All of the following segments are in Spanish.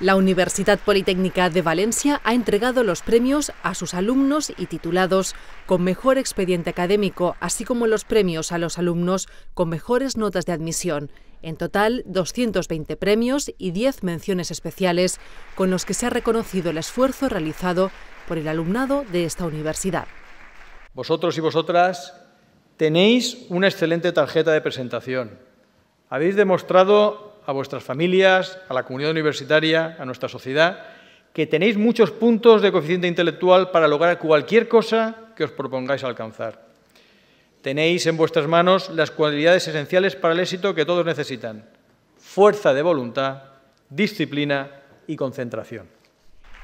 La Universidad Politécnica de Valencia ha entregado los premios a sus alumnos y titulados con mejor expediente académico, así como los premios a los alumnos con mejores notas de admisión. En total, 220 premios y 10 menciones especiales con los que se ha reconocido el esfuerzo realizado por el alumnado de esta universidad. Vosotros y vosotras tenéis una excelente tarjeta de presentación. Habéis demostrado a vuestras familias, a la comunidad universitaria, a nuestra sociedad, que tenéis muchos puntos de coeficiente intelectual para lograr cualquier cosa que os propongáis alcanzar. Tenéis en vuestras manos las cualidades esenciales para el éxito que todos necesitan, fuerza de voluntad, disciplina y concentración.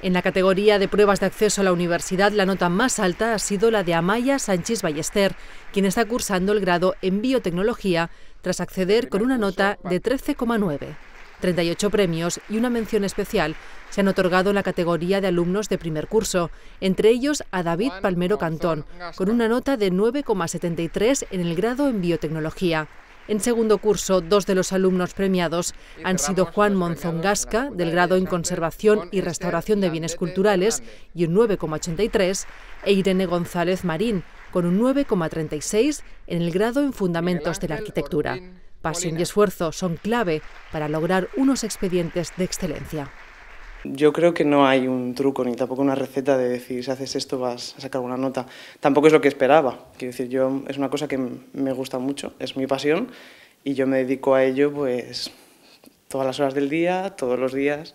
En la categoría de pruebas de acceso a la universidad, la nota más alta ha sido la de Amaya Sánchez Ballester, quien está cursando el grado en biotecnología tras acceder con una nota de 13,9. 38 premios y una mención especial se han otorgado en la categoría de alumnos de primer curso, entre ellos a David Palmero Cantón, con una nota de 9,73 en el grado en biotecnología. En segundo curso, dos de los alumnos premiados han sido Juan Monzón Gasca, del grado en Conservación y Restauración de Bienes Culturales, y un 9,83, e Irene González Marín, con un 9,36 en el grado en Fundamentos de la Arquitectura. Pasión y esfuerzo son clave para lograr unos expedientes de excelencia. Yo creo que no hay un truco ni tampoco una receta de decir si haces esto vas a sacar una nota. Tampoco es lo que esperaba. Quiero decir, yo es una cosa que me gusta mucho, es mi pasión y yo me dedico a ello pues todas las horas del día, todos los días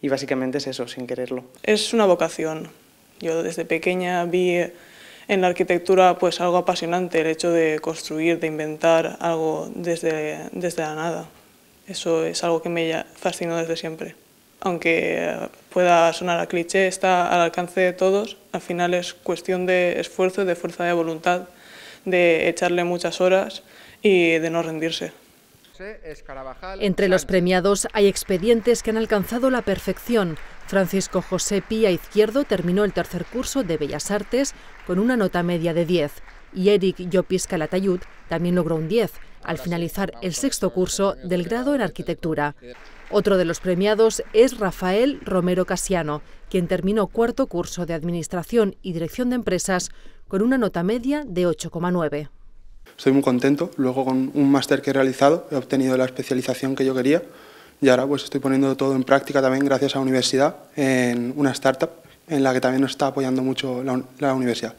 y básicamente es eso, sin quererlo. Es una vocación. Yo desde pequeña vi en la arquitectura pues algo apasionante, el hecho de construir, de inventar algo desde, desde la nada. Eso es algo que me fascinó desde siempre aunque pueda sonar a cliché, está al alcance de todos, al final es cuestión de esfuerzo, de fuerza de voluntad, de echarle muchas horas y de no rendirse. Entre los premiados hay expedientes que han alcanzado la perfección. Francisco José Pía Izquierdo terminó el tercer curso de Bellas Artes con una nota media de 10 y Eric Llopis Calatayud también logró un 10 al finalizar el sexto curso del grado en arquitectura. Otro de los premiados es Rafael Romero Casiano, quien terminó cuarto curso de Administración y Dirección de Empresas con una nota media de 8,9. Estoy muy contento, luego con un máster que he realizado he obtenido la especialización que yo quería y ahora pues estoy poniendo todo en práctica también gracias a la universidad en una startup en la que también nos está apoyando mucho la universidad.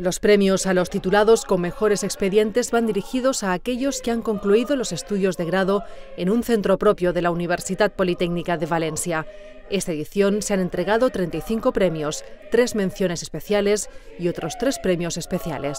Los premios a los titulados con mejores expedientes van dirigidos a aquellos que han concluido los estudios de grado en un centro propio de la Universidad Politécnica de Valencia. Esta edición se han entregado 35 premios, tres menciones especiales y otros tres premios especiales.